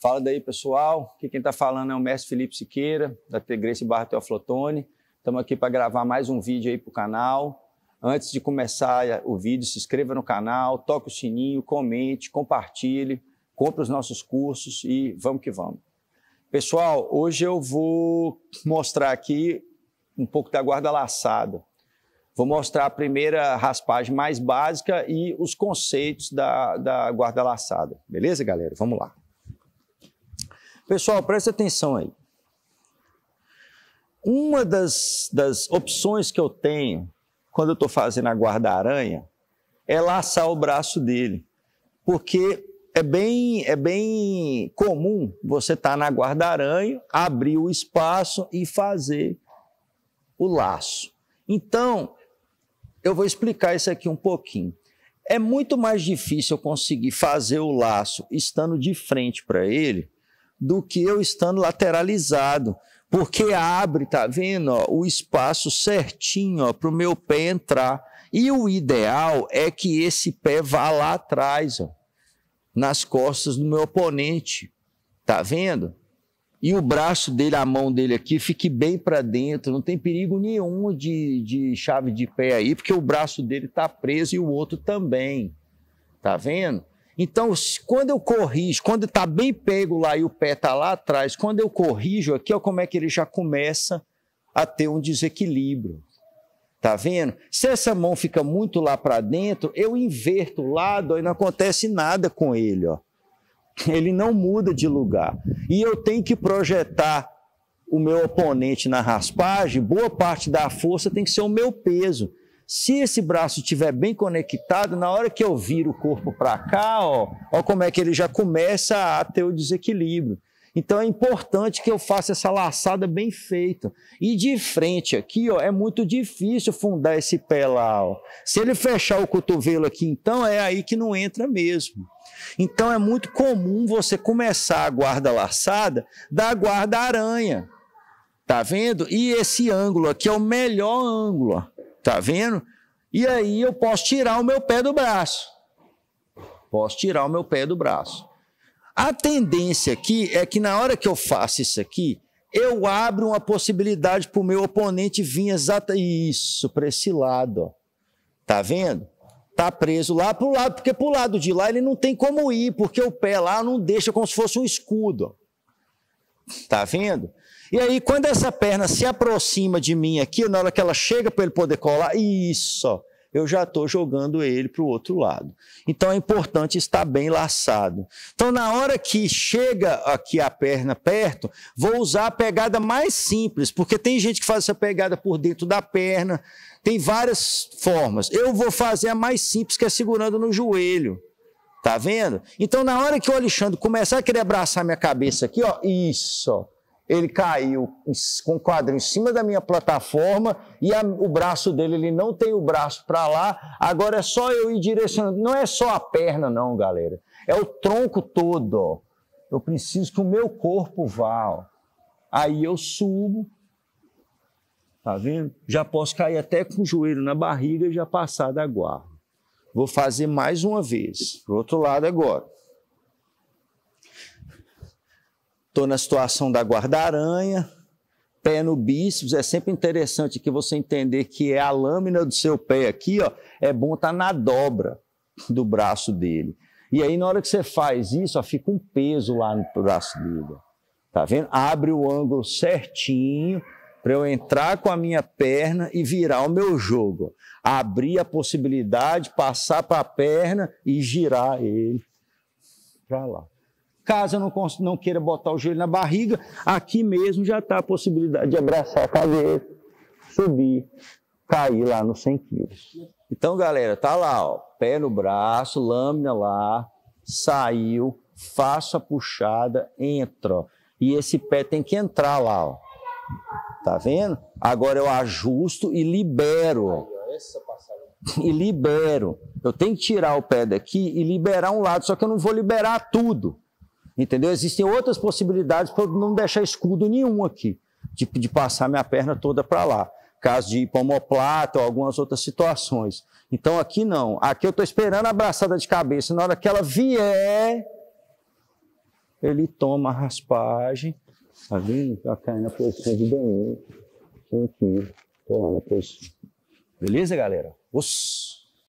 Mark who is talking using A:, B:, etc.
A: Fala daí, pessoal. Aqui quem está falando é o mestre Felipe Siqueira, da Tegrense Barra Teoflotone. Estamos aqui para gravar mais um vídeo aí para o canal. Antes de começar o vídeo, se inscreva no canal, toque o sininho, comente, compartilhe, compre os nossos cursos e vamos que vamos. Pessoal, hoje eu vou mostrar aqui um pouco da guarda laçada. Vou mostrar a primeira raspagem mais básica e os conceitos da, da guarda laçada. Beleza, galera? Vamos lá. Pessoal, preste atenção aí. Uma das, das opções que eu tenho quando eu estou fazendo a guarda-aranha é laçar o braço dele, porque é bem, é bem comum você estar tá na guarda-aranha, abrir o espaço e fazer o laço. Então, eu vou explicar isso aqui um pouquinho. É muito mais difícil eu conseguir fazer o laço estando de frente para ele do que eu estando lateralizado. Porque abre, tá vendo, ó, o espaço certinho para o meu pé entrar. E o ideal é que esse pé vá lá atrás, ó, nas costas do meu oponente. Tá vendo? E o braço dele, a mão dele aqui, fique bem para dentro. Não tem perigo nenhum de, de chave de pé aí, porque o braço dele está preso e o outro também. Tá vendo? Então, quando eu corrijo, quando está bem pego lá e o pé está lá atrás, quando eu corrijo aqui, olha como é que ele já começa a ter um desequilíbrio. Tá vendo? Se essa mão fica muito lá para dentro, eu inverto o lado e não acontece nada com ele, ó. Ele não muda de lugar. E eu tenho que projetar o meu oponente na raspagem, boa parte da força tem que ser o meu peso. Se esse braço estiver bem conectado, na hora que eu viro o corpo para cá, ó, ó como é que ele já começa a ter o desequilíbrio. Então é importante que eu faça essa laçada bem feita. E de frente aqui, ó, é muito difícil fundar esse pé lá, ó. Se ele fechar o cotovelo aqui, então é aí que não entra mesmo. Então é muito comum você começar a guarda laçada da guarda aranha. Tá vendo? E esse ângulo aqui é o melhor ângulo. Ó. Tá vendo? E aí eu posso tirar o meu pé do braço. Posso tirar o meu pé do braço. A tendência aqui é que na hora que eu faço isso aqui, eu abro uma possibilidade para o meu oponente vir exatamente isso, para esse lado. Ó. Tá vendo? Tá preso lá para o lado, porque para o lado de lá ele não tem como ir, porque o pé lá não deixa como se fosse um escudo. Ó. Tá vendo? E aí, quando essa perna se aproxima de mim aqui, na hora que ela chega para ele poder colar, isso, eu já estou jogando ele para o outro lado. Então é importante estar bem laçado. Então, na hora que chega aqui a perna perto, vou usar a pegada mais simples, porque tem gente que faz essa pegada por dentro da perna, tem várias formas. Eu vou fazer a mais simples, que é segurando no joelho. Tá vendo? Então, na hora que o Alexandre começar a querer abraçar minha cabeça aqui, ó, isso, ó ele caiu com o quadril em cima da minha plataforma e a, o braço dele, ele não tem o braço para lá, agora é só eu ir direcionando. Não é só a perna, não, galera. É o tronco todo. Ó. Eu preciso que o meu corpo vá. Ó. Aí eu subo, tá vendo? Já posso cair até com o joelho na barriga e já passar da guarda. Vou fazer mais uma vez, pro outro lado agora. Estou na situação da guarda-aranha, pé no bíceps, é sempre interessante que você entender que é a lâmina do seu pé aqui, ó, é bom estar tá na dobra do braço dele. E aí, na hora que você faz isso, ó, fica um peso lá no braço dele. Tá vendo? Abre o ângulo certinho para eu entrar com a minha perna e virar o meu jogo. Abrir a possibilidade, passar para a perna e girar ele para lá. Caso eu não, não queira botar o joelho na barriga, aqui mesmo já está a possibilidade de abraçar a cabeça, subir, cair lá nos 100 quilos. Então, galera, tá lá, ó, pé no braço, lâmina lá, saiu, faço a puxada, entro e esse pé tem que entrar lá, ó. Tá vendo? Agora eu ajusto e libero. E libero. Eu tenho que tirar o pé daqui e liberar um lado, só que eu não vou liberar tudo. Entendeu? Existem outras possibilidades para não deixar escudo nenhum aqui, de, de passar minha perna toda para lá. Caso de hipomoplata ou algumas outras situações. Então aqui não. Aqui eu estou esperando a abraçada de cabeça. Na hora que ela vier, ele toma a raspagem. Tá vendo? Tá caindo na posição de banheiro. Aqui. Tô na posição. Beleza, galera? Osso.